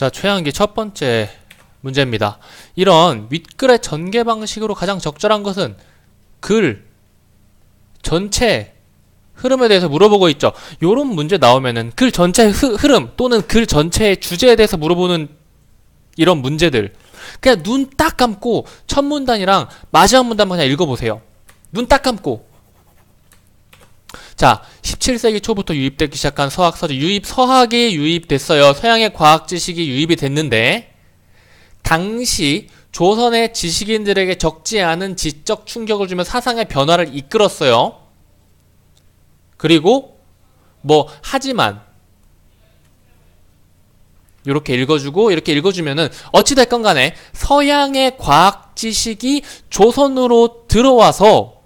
자, 최양기첫 번째 문제입니다. 이런 윗글의 전개 방식으로 가장 적절한 것은 글 전체 흐름에 대해서 물어보고 있죠. 요런 문제 나오면은 글 전체 흐, 흐름 또는 글 전체의 주제에 대해서 물어보는 이런 문제들. 그냥 눈 딱 감고 첫 문단이랑 마지막 문단만 그냥 읽어보세요. 눈 딱 감고. 자, 17세기 초부터 유입되기 시작한 서학 서적 유입 서학이 유입됐어요. 서양의 과학 지식이 유입이 됐는데 당시 조선의 지식인들에게 적지 않은 지적 충격을 주며 사상의 변화를 이끌었어요. 그리고 뭐 하지만 이렇게 읽어주고 이렇게 읽어주면은 어찌됐건 간에 서양의 과학 지식이 조선으로 들어와서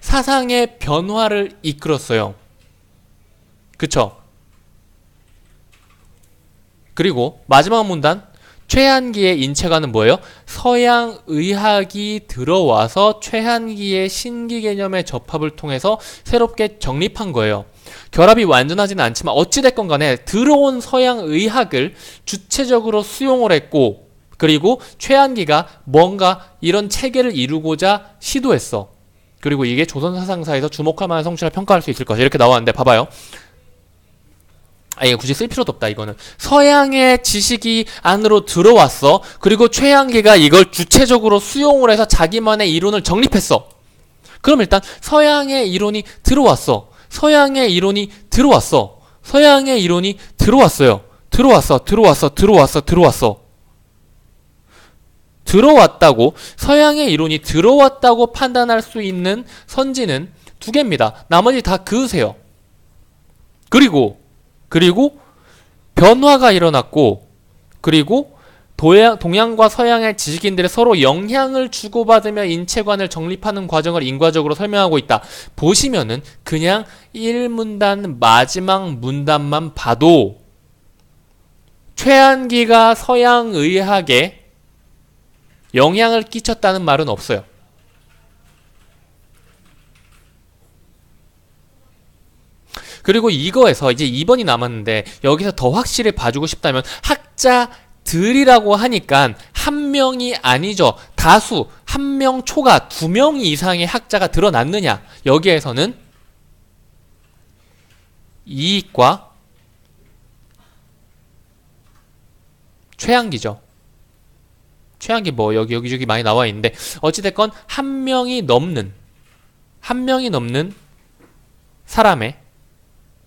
사상의 변화를 이끌었어요. 그쵸? 그리고 마지막 문단 최한기의 인체관은 뭐예요? 서양 의학이 들어와서 최한기의 신기 개념의 접합을 통해서 새롭게 정립한 거예요. 결합이 완전하지는 않지만 어찌됐건 간에 들어온 서양 의학을 주체적으로 수용을 했고 그리고 최한기가 뭔가 이런 체계를 이루고자 시도했어. 그리고 이게 조선 사상사에서 주목할 만한 성취를 평가할 수 있을 것이 이렇게 나왔는데 봐봐요. 아예 굳이 쓸 필요도 없다 이거는 서양의 지식이 안으로 들어왔어 그리고 최양계가 이걸 주체적으로 수용을 해서 자기만의 이론을 정립했어 그럼 일단 서양의 이론이 들어왔어 서양의 이론이 들어왔어 서양의 이론이 들어왔어요 들어왔어 들어왔어 들어왔어 들어왔어 들어왔다고 서양의 이론이 들어왔다고 판단할 수 있는 선지는 두 개입니다 나머지 다 그으세요 그리고 그리고 변화가 일어났고 그리고 동양, 과 서양의 지식인들의 서로 영향을 주고받으며 인체관을 정립하는 과정을 인과적으로 설명하고 있다. 보시면은 그냥 1문단 마지막 문단만 봐도 최한기가 서양 의학에 영향을 끼쳤다는 말은 없어요. 그리고 이거에서 이제 2번이 남았는데 여기서 더 확실히 봐주고 싶다면 학자 들이라고 하니까 한 명이 아니죠. 다수 한 명 초과 두 명 이상의 학자가 드러났느냐. 여기에서는 이익과 최양기죠최양기뭐 여기 여기저기 많이 나와 있는데 어찌됐건 한 명이 넘는 한 명이 넘는 사람의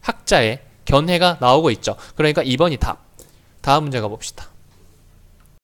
학자의 견해가 나오고 있죠. 그러니까 2번이 답. 다음 문제 가봅시다.